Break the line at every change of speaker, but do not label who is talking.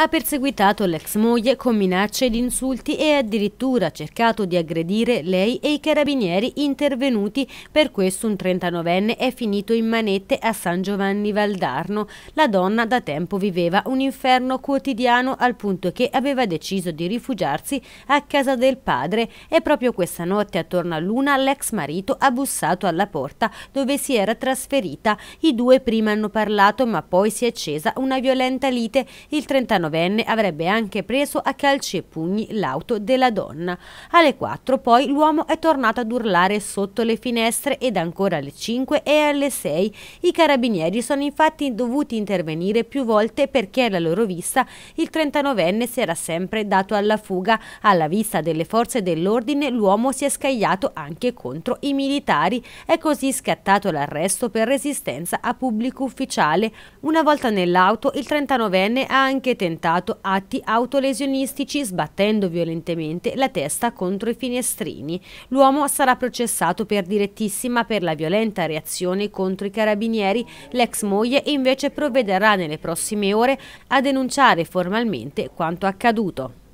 ha perseguitato l'ex moglie con minacce ed insulti e addirittura cercato di aggredire lei e i carabinieri intervenuti. Per questo un 39enne è finito in manette a San Giovanni Valdarno. La donna da tempo viveva un inferno quotidiano al punto che aveva deciso di rifugiarsi a casa del padre e proprio questa notte attorno a luna l'ex marito ha bussato alla porta dove si era trasferita. I due prima hanno parlato ma poi si è accesa una violenta lite. Il 39 49enne avrebbe anche preso a calci e pugni l'auto della donna. Alle 4 poi l'uomo è tornato ad urlare sotto le finestre ed ancora alle 5 e alle 6. I carabinieri sono infatti dovuti intervenire più volte perché alla loro vista il 39enne si era sempre dato alla fuga. Alla vista delle forze dell'ordine l'uomo si è scagliato anche contro i militari. È così scattato l'arresto per resistenza a pubblico ufficiale. Una volta nell'auto il 39enne ha anche tentato documentato atti autolesionistici sbattendo violentemente la testa contro i finestrini. L'uomo sarà processato per direttissima per la violenta reazione contro i carabinieri. L'ex moglie invece provvederà nelle prossime ore a denunciare formalmente quanto accaduto.